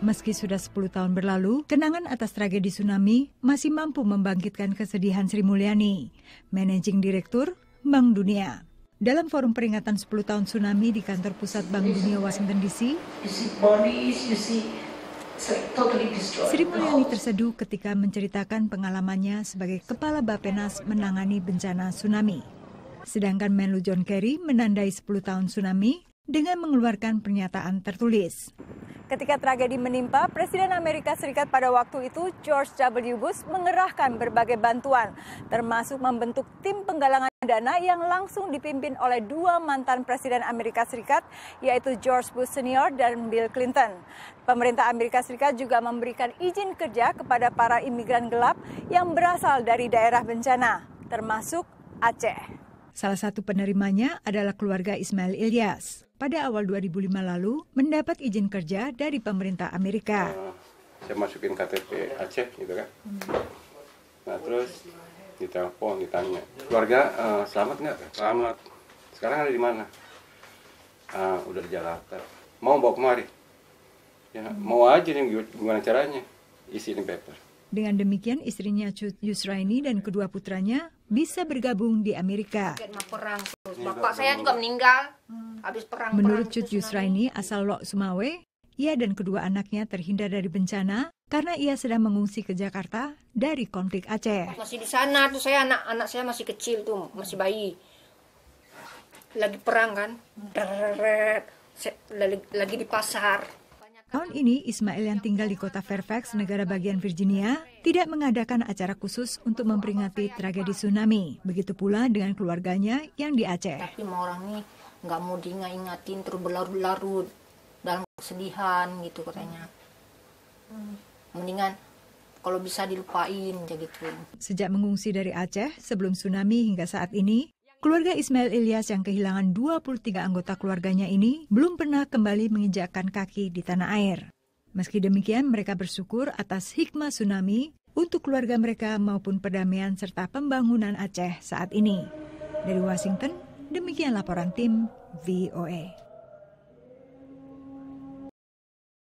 Meski sudah 10 tahun berlalu, kenangan atas tragedi tsunami masih mampu membangkitkan kesedihan Sri Mulyani, Managing Direktur Bank Dunia. Dalam forum peringatan 10 tahun tsunami di kantor pusat Bank Dunia Washington DC, Sri Mulyani terseduh ketika menceritakan pengalamannya sebagai kepala Bapenas menangani bencana tsunami. Sedangkan Menlu John Kerry menandai 10 tahun tsunami dengan mengeluarkan pernyataan tertulis. Ketika tragedi menimpa, Presiden Amerika Serikat pada waktu itu George W. Bush mengerahkan berbagai bantuan, termasuk membentuk tim penggalangan dana yang langsung dipimpin oleh dua mantan Presiden Amerika Serikat, yaitu George Bush Senior dan Bill Clinton. Pemerintah Amerika Serikat juga memberikan izin kerja kepada para imigran gelap yang berasal dari daerah bencana, termasuk Aceh. Salah satu penerimanya adalah keluarga Ismail Ilyas. Pada awal 2005 lalu, mendapat izin kerja dari pemerintah Amerika. Eh, saya masukin KTP Aceh gitu kan. Nah terus ditelepon, ditanya. Keluarga uh, selamat nggak? Selamat. Sekarang ada di mana? Uh, udah di Jakarta. Mau bawa kemari? Ya, hmm. mau aja nih gimana caranya? Isi ini paper dengan demikian, istrinya Yusraini dan kedua putranya bisa bergabung di Amerika. Bapak saya juga meninggal habis perang. Menurut Cut Yusraini, asal Lok Sumawe, ia dan kedua anaknya terhindar dari bencana karena ia sedang mengungsi ke Jakarta dari konflik Aceh. Masih di sana tuh saya anak anak saya masih kecil tuh, masih bayi. Lagi perang kan, lagi di pasar, Tahun ini, Ismail yang tinggal di kota Fairfax, negara bagian Virginia, tidak mengadakan acara khusus untuk memperingati tragedi tsunami. Begitu pula dengan keluarganya yang di Aceh. Tapi mau orang ini nggak mau diingatin terus berlarut-larut dalam kesedihan gitu katanya. Mendingan kalau bisa dilupain kayak gitu. Sejak mengungsi dari Aceh sebelum tsunami hingga saat ini, Keluarga Ismail Ilyas yang kehilangan 23 anggota keluarganya ini belum pernah kembali menginjakkan kaki di tanah air. Meski demikian, mereka bersyukur atas hikmah tsunami untuk keluarga mereka maupun perdamaian serta pembangunan Aceh saat ini. Dari Washington, demikian laporan tim VOA. E.